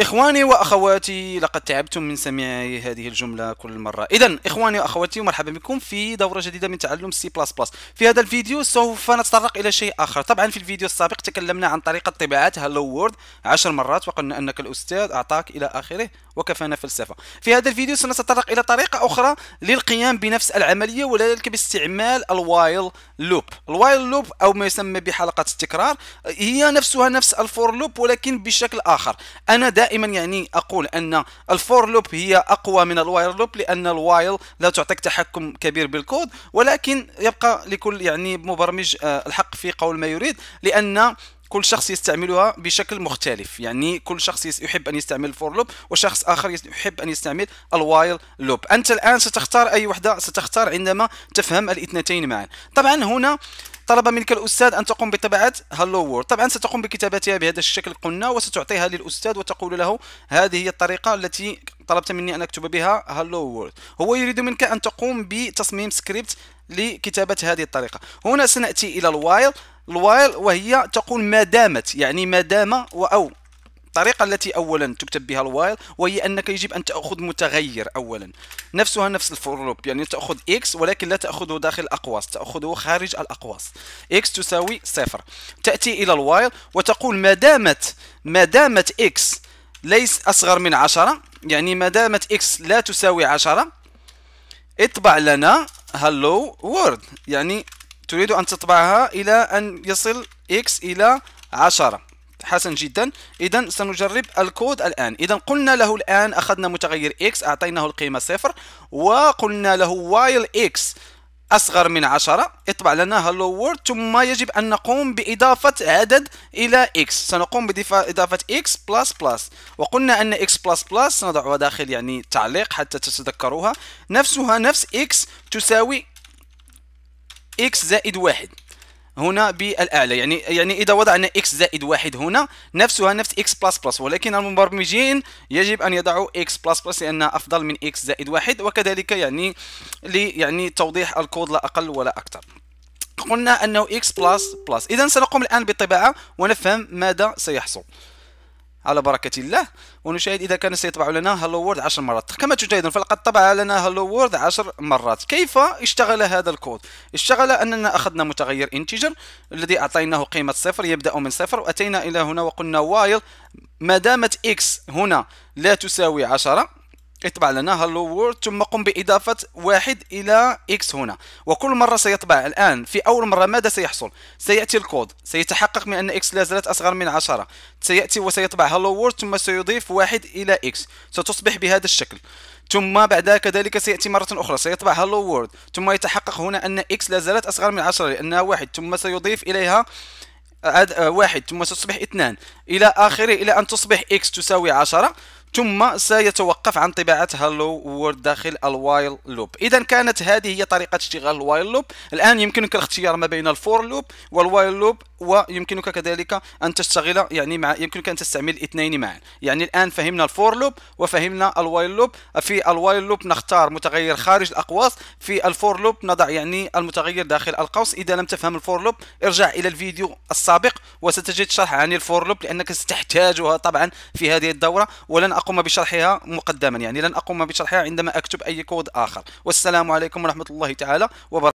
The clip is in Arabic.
إخواني وأخواتي لقد تعبتم من سماع هذه الجملة كل مرة إذا إخواني وأخواتي مرحبا بكم في دورة جديدة من تعلم سي في هذا الفيديو سوف نتطرق إلى شيء آخر طبعا في الفيديو السابق تكلمنا عن طريقة طباعة Hello وورد عشر مرات وقلنا أنك الأستاذ أعطاك إلى آخره وكفانا فلسفة في هذا الفيديو سنتطرق إلى طريقة أخرى للقيام بنفس العملية وذلك باستعمال الوايل لوب الوايل لوب أو ما يسمى بحلقة التكرار هي نفسها نفس الفور لوب ولكن بشكل آخر أنا دا دائما يعني اقول ان الفور لوب هي اقوى من الوايل لوب لان الوايل لا تعطيك تحكم كبير بالكود ولكن يبقى لكل يعني مبرمج آه، الحق في قول ما يريد لان كل شخص يستعملها بشكل مختلف يعني كل شخص يحب ان يستعمل الفور لوب وشخص اخر يحب ان يستعمل الوايل لوب انت الان ستختار اي وحده ستختار عندما تفهم الاثنتين معا طبعا هنا طلب منك الأستاذ أن تقوم بطباعة هالو وورد طبعا ستقوم بكتابتها بهذا الشكل قلنا وستعطيها للأستاذ وتقول له هذه هي الطريقة التي طلبت مني أن أكتب بها هالو وورد هو يريد منك أن تقوم بتصميم سكريبت لكتابة هذه الطريقة هنا سنأتي إلى الوايل الوايل وهي تقول ما دامت يعني ما دام أو الطريقه التي اولا تكتب بها الوايل وهي انك يجب ان تاخذ متغير اولا نفسها نفس الفور لوب يعني تاخذ اكس ولكن لا تاخذه داخل الاقواس تاخذه خارج الاقواس اكس تساوي صفر تاتي الى الوايل وتقول ما دامت ما دامت اكس ليس اصغر من عشرة يعني ما دامت اكس لا تساوي عشرة اطبع لنا هلو وورد يعني تريد ان تطبعها الى ان يصل اكس الى عشرة حسن جدا اذا سنجرب الكود الان اذا قلنا له الان اخذنا متغير اكس اعطيناه القيمه صفر وقلنا له while x اصغر من 10 اطبع لنا هالو وورد ثم يجب ان نقوم باضافه عدد الى اكس سنقوم باضافه اكس بلس بلس وقلنا ان اكس بلس بلس سنضعها داخل يعني تعليق حتى تتذكروها نفسها نفس اكس تساوي اكس زائد واحد هنا بالاعلى يعني يعني اذا وضعنا اكس زائد واحد هنا نفسها نفس اكس بلس بلس ولكن المبرمجين يجب ان يضعوا اكس بلس بلس لانها افضل من اكس زائد واحد وكذلك يعني لي يعني توضيح الكود لا اقل ولا اكثر قلنا انه اكس بلس بلس اذا سنقوم الان بالطباعه ونفهم ماذا سيحصل على بركه الله ونشاهد اذا كان سيطبع لنا هالو وورد 10 مرات كما تشاهدون فلقد طبع لنا هالو وورد 10 مرات كيف اشتغل هذا الكود اشتغل اننا اخذنا متغير انتجر الذي اعطيناه قيمه صفر يبدا من صفر واتينا الى هنا وقلنا while ما دامت x هنا لا تساوي 10 اطبع لنا هالو وورد ثم قم بإضافة واحد إلى إكس هنا وكل مرة سيطبع الآن في أول مرة ماذا سيحصل؟ سيأتي الكود سيتحقق من أن إكس لا زالت أصغر من عشرة سيأتي وسيطبع هالو وورد ثم سيضيف واحد إلى إكس ستصبح بهذا الشكل ثم بعدها كذلك سيأتي مرة أخرى سيطبع هالو وورد ثم يتحقق هنا أن إكس لا زالت أصغر من عشرة لأنها واحد ثم سيضيف إليها واحد ثم ستصبح اثنان إلى آخره إلى أن تصبح إكس تساوي عشرة ثم سيتوقف عن طباعة هالو وورد داخل الوايل لوب إذا كانت هذه هي طريقة اشتغال الوايل لوب الآن يمكنك الاختيار ما بين الفور لوب والوايل لوب ويمكنك كذلك ان تشتغل يعني مع يمكنك ان تستعمل الاثنين معا يعني الان فهمنا الفور لوب وفهمنا الوايل لوب في الوايل لوب نختار متغير خارج الاقواس في الفور لوب نضع يعني المتغير داخل القوس اذا لم تفهم الفور لوب ارجع الى الفيديو السابق وستجد شرح عن الفور لوب لانك ستحتاجها طبعا في هذه الدوره ولن اقوم بشرحها مقدما يعني لن اقوم بشرحها عندما اكتب اي كود اخر والسلام عليكم ورحمه الله تعالى وبركاته